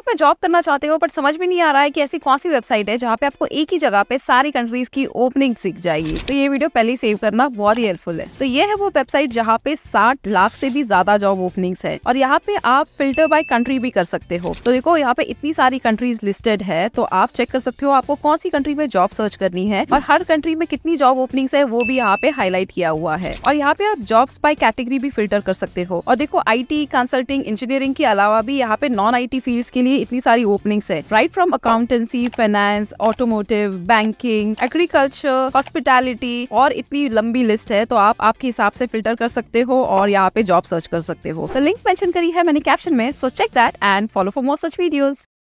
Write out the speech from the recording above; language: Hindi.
यूरोप में जॉब करना चाहते हो बट समझ में नहीं आ रहा है कि ऐसी कौन सी वेबसाइट है जहाँ पे आपको एक ही जगह पे सारी कंट्रीज की ओपनिंग सीख जाएगी तो ये वीडियो पहले सेव करना बहुत ही हेल्पफुल है तो ये है वो वेबसाइट जहाँ पे साठ लाख से भी ज्यादा जॉब ओपनिंग है और यहाँ पे आप फिल्टर बाय कंट्री भी कर सकते हो तो देखो यहाँ पे इतनी सारी कंट्रीज लिस्टेड है तो आप चेक कर सकते हो आपको कौन सी कंट्री में जॉब सर्च करनी है और हर कंट्री में कितनी जॉब ओपनिंग है वो भी यहाँ पे हाईलाइट किया हुआ है और यहाँ पे आप जॉब्स बाय कैटेगरी भी फिल्टर कर सकते हो और देखो आईटी कंसल्टिंग इंजीनियरिंग के अलावा भी यहाँ पे नॉन आईटी फील्ड्स के लिए लिए इतनी सारी ओपनिंग्स है right from accountancy finance automotive banking agriculture hospitality और इतनी लंबी लिस्ट है तो आप आपके हिसाब से फिल्टर कर सकते हो और यहाँ पे जॉब सर्च कर सकते हो तो लिंक मेंशन करी है मैंने कैप्शन में so check that and follow for more such videos